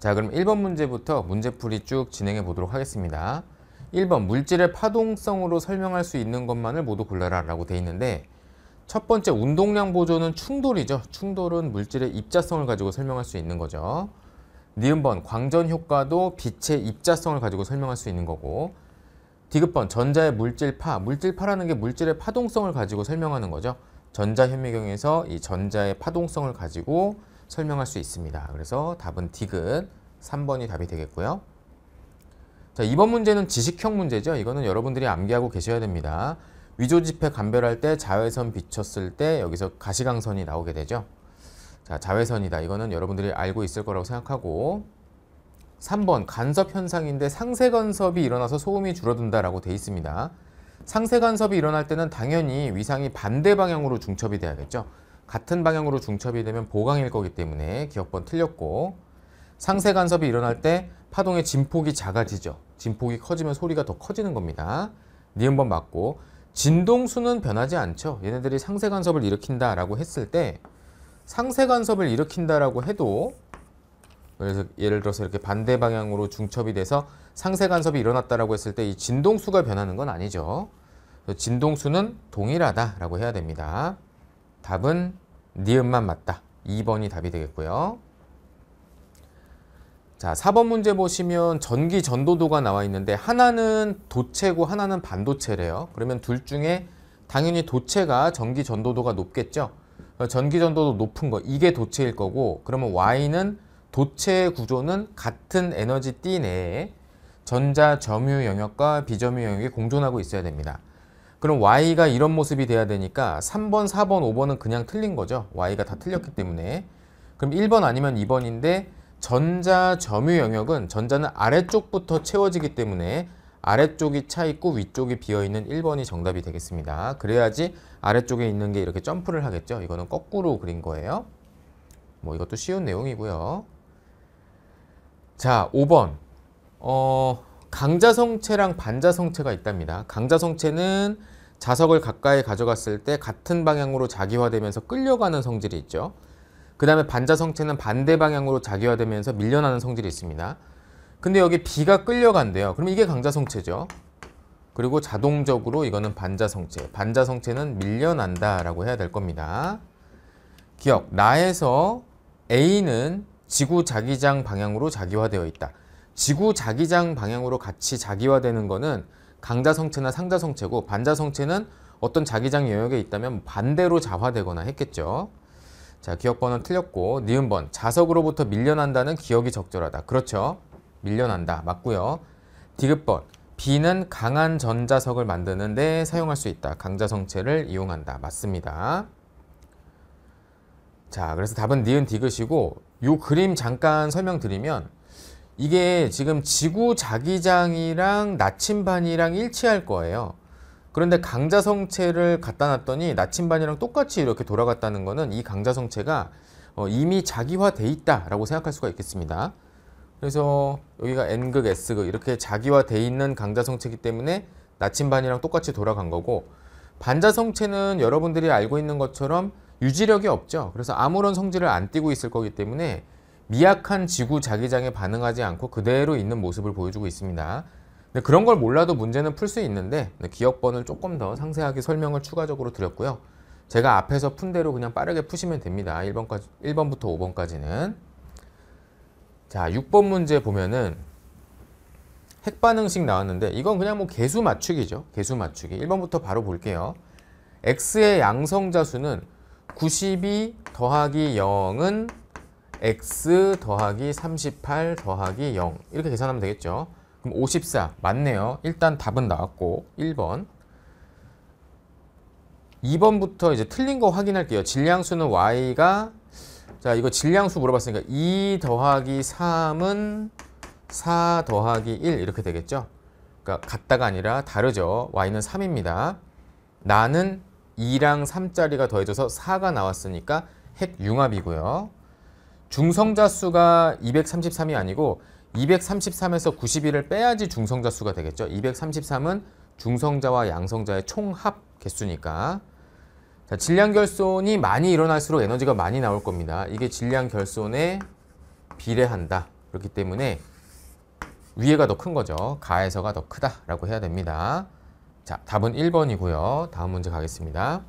자 그럼 1번 문제부터 문제풀이 쭉 진행해 보도록 하겠습니다 1번 물질의 파동성으로 설명할 수 있는 것만을 모두 골라라 라고 돼 있는데 첫 번째 운동량 보존은 충돌이죠 충돌은 물질의 입자성을 가지고 설명할 수 있는 거죠 니은번 광전 효과도 빛의 입자성을 가지고 설명할 수 있는 거고 디귿번 전자의 물질파 물질파라는 게 물질의 파동성을 가지고 설명하는 거죠 전자현미경에서 이 전자의 파동성을 가지고 설명할 수 있습니다. 그래서 답은 디귿 3번이 답이 되겠고요. 자, 이번 문제는 지식형 문제죠. 이거는 여러분들이 암기하고 계셔야 됩니다. 위조지폐 감별할 때 자외선 비쳤을 때 여기서 가시광선이 나오게 되죠. 자, 자외선이다. 이거는 여러분들이 알고 있을 거라고 생각하고 3번 간섭 현상인데 상세 간섭이 일어나서 소음이 줄어든다라고 돼 있습니다. 상세 간섭이 일어날 때는 당연히 위상이 반대 방향으로 중첩이 돼야겠죠. 같은 방향으로 중첩이 되면 보강일 거기 때문에 기억번 틀렸고 상세 간섭이 일어날 때 파동의 진폭이 작아지죠. 진폭이 커지면 소리가 더 커지는 겁니다. 니은번 맞고 진동수는 변하지 않죠. 얘네들이 상세 간섭을 일으킨다라고 했을 때 상세 간섭을 일으킨다라고 해도 그래서 예를 들어서 이렇게 반대 방향으로 중첩이 돼서 상세 간섭이 일어났다라고 했을 때 이 진동수가 변하는 건 아니죠. 진동수는 동일하다라고 해야 됩니다. 답은 니은만 네 맞다. 2번이 답이 되겠고요. 자, 4번 문제 보시면 전기 전도도가 나와 있는데 하나는 도체고 하나는 반도체래요. 그러면 둘 중에 당연히 도체가 전기 전도도가 높겠죠. 전기 전도도 높은 거 이게 도체일 거고 그러면 Y는 도체 구조는 같은 에너지 띠 내에 전자 점유 영역과 비점유 영역이 공존하고 있어야 됩니다. 그럼 Y가 이런 모습이 돼야 되니까 3번, 4번, 5번은 그냥 틀린 거죠. Y가 다 틀렸기 때문에. 그럼 1번 아니면 2번인데 전자 점유 영역은 전자는 아래쪽부터 채워지기 때문에 아래쪽이 차 있고 위쪽이 비어 있는 1번이 정답이 되겠습니다. 그래야지 아래쪽에 있는 게 이렇게 점프를 하겠죠. 이거는 거꾸로 그린 거예요. 뭐 이것도 쉬운 내용이고요. 자, 5번. 어, 강자성체랑 반자성체가 있답니다. 강자성체는 자석을 가까이 가져갔을 때 같은 방향으로 자기화되면서 끌려가는 성질이 있죠. 그 다음에 반자성체는 반대 방향으로 자기화되면서 밀려나는 성질이 있습니다. 근데 여기 B가 끌려간대요. 그럼 이게 강자성체죠. 그리고 자동적으로 이거는 반자성체. 반자성체는 밀려난다 라고 해야 될 겁니다. 기억, 나에서 A는 지구 자기장 방향으로 자기화되어 있다. 지구 자기장 방향으로 같이 자기화되는 것은 강자 성체나 상자 성체고 반자 성체는 어떤 자기장 영역에 있다면 반대로 자화되거나 했겠죠. 자, 기억번호는 틀렸고 니은번 자석으로부터 밀려난다는 기억이 적절하다. 그렇죠. 밀려난다. 맞고요. 디귿번 비는 강한 전자석을 만드는 데 사용할 수 있다. 강자 성체를 이용한다. 맞습니다. 자, 그래서 답은 니은 디귿이고 요 그림 잠깐 설명드리면 이게 지금 지구 자기장이랑 나침반이랑 일치할 거예요. 그런데 강자성체를 갖다 놨더니 나침반이랑 똑같이 이렇게 돌아갔다는 것은 이 강자성체가 어, 이미 자기화돼 있다라고 생각할 수가 있겠습니다. 그래서 여기가 N극, S극 이렇게 자기화돼 있는 강자성체이기 때문에 나침반이랑 똑같이 돌아간 거고 반자성체는 여러분들이 알고 있는 것처럼 유지력이 없죠. 그래서 아무런 성질을 안띄고 있을 거기 때문에 미약한 지구 자기장에 반응하지 않고 그대로 있는 모습을 보여주고 있습니다. 네, 그런 걸 몰라도 문제는 풀 수 있는데 네, 기억번을 조금 더 상세하게 설명을 추가적으로 드렸고요. 제가 앞에서 푼 대로 그냥 빠르게 푸시면 됩니다. 1번까지, 1번부터 5번까지는. 자, 6번 문제 보면은 핵반응식 나왔는데 이건 그냥 뭐 개수 맞추기죠. 개수 맞추기. 1번부터 바로 볼게요. x의 양성자 수는 92 더하기 0은 x 더하기 38 더하기 0 이렇게 계산하면 되겠죠. 그럼 54 맞네요. 일단 답은 나왔고 1번 2번부터 이제 틀린 거 확인할게요. 질량수는 y가 자 이거 질량수 물어봤으니까 2 더하기 3은 4 더하기 1 이렇게 되겠죠. 그러니까 같다가 아니라 다르죠. y는 3입니다. 나는 2랑 3짜리가 더해져서 4가 나왔으니까 핵융합이고요. 중성자 수가 233이 아니고 233에서 91을 빼야지 중성자 수가 되겠죠. 233은 중성자와 양성자의 총합 개수니까 자, 질량 결손이 많이 일어날수록 에너지가 많이 나올 겁니다. 이게 질량 결손에 비례한다. 그렇기 때문에 위에가 더 큰 거죠. 가에서가 더 크다라고 해야 됩니다. 자, 답은 1번이고요. 다음 문제 가겠습니다.